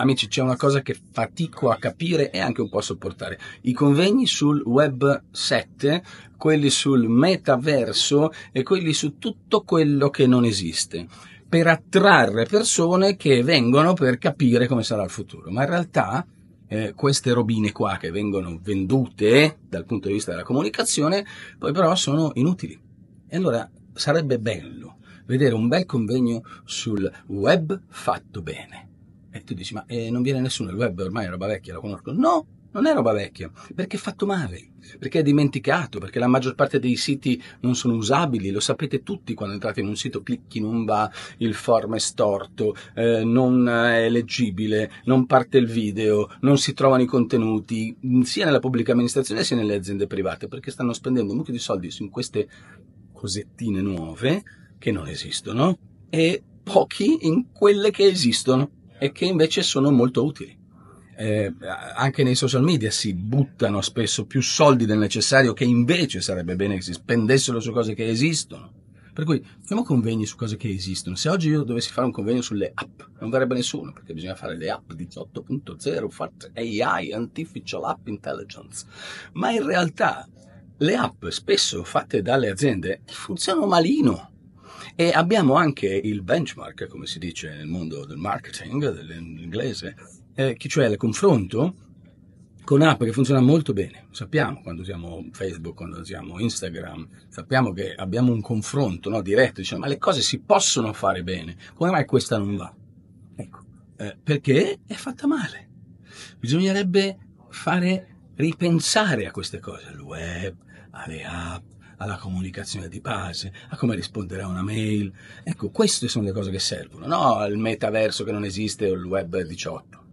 Amici, c'è una cosa che fatico a capire e anche un po' a sopportare. I convegni sul web 7, quelli sul metaverso e quelli su tutto quello che non esiste per attrarre persone che vengono per capire come sarà il futuro. Ma in realtà eh, queste robine qua che vengono vendute dal punto di vista della comunicazione, poi però sono inutili. E allora sarebbe bello vedere un bel convegno sul web fatto bene e tu dici, ma eh, non viene nessuno, il web ormai è roba vecchia, lo conosco. No, non è roba vecchia, perché è fatto male, perché è dimenticato, perché la maggior parte dei siti non sono usabili, lo sapete tutti quando entrate in un sito, clicchi non va, il form è storto, eh, non è leggibile, non parte il video, non si trovano i contenuti, sia nella pubblica amministrazione sia nelle aziende private, perché stanno spendendo un mucchio di soldi su queste cosettine nuove che non esistono e pochi in quelle che esistono e che invece sono molto utili. Eh, anche nei social media si buttano spesso più soldi del necessario che invece sarebbe bene che si spendessero su cose che esistono. Per cui facciamo convegni su cose che esistono. Se oggi io dovessi fare un convegno sulle app, non verrebbe nessuno, perché bisogna fare le app 18.0, FAT AI, Artificial App Intelligence. Ma in realtà le app spesso fatte dalle aziende funzionano malino e abbiamo anche il benchmark, come si dice nel mondo del marketing, dell'inglese, eh, cioè il confronto con app che funziona molto bene. Sappiamo quando usiamo Facebook, quando usiamo Instagram, sappiamo che abbiamo un confronto no, diretto, diciamo, ma le cose si possono fare bene, come mai questa non va? Ecco, eh, perché è fatta male. Bisognerebbe fare ripensare a queste cose, al web, alle app, alla comunicazione di base, a come rispondere a una mail. Ecco, queste sono le cose che servono, no il metaverso che non esiste o il web 18.